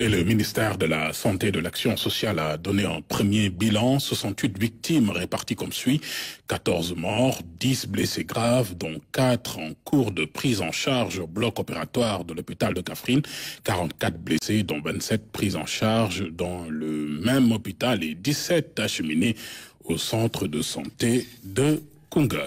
et le ministère de la Santé et de l'Action sociale a donné un premier bilan, 68 victimes réparties comme suit, 14 morts, 10 blessés graves, dont 4 en cours de prise en charge au bloc opératoire de l'hôpital de Cafrine, 44 blessés, dont 27 prises en charge dans le même hôpital et 17 acheminés au centre de santé de Kungal.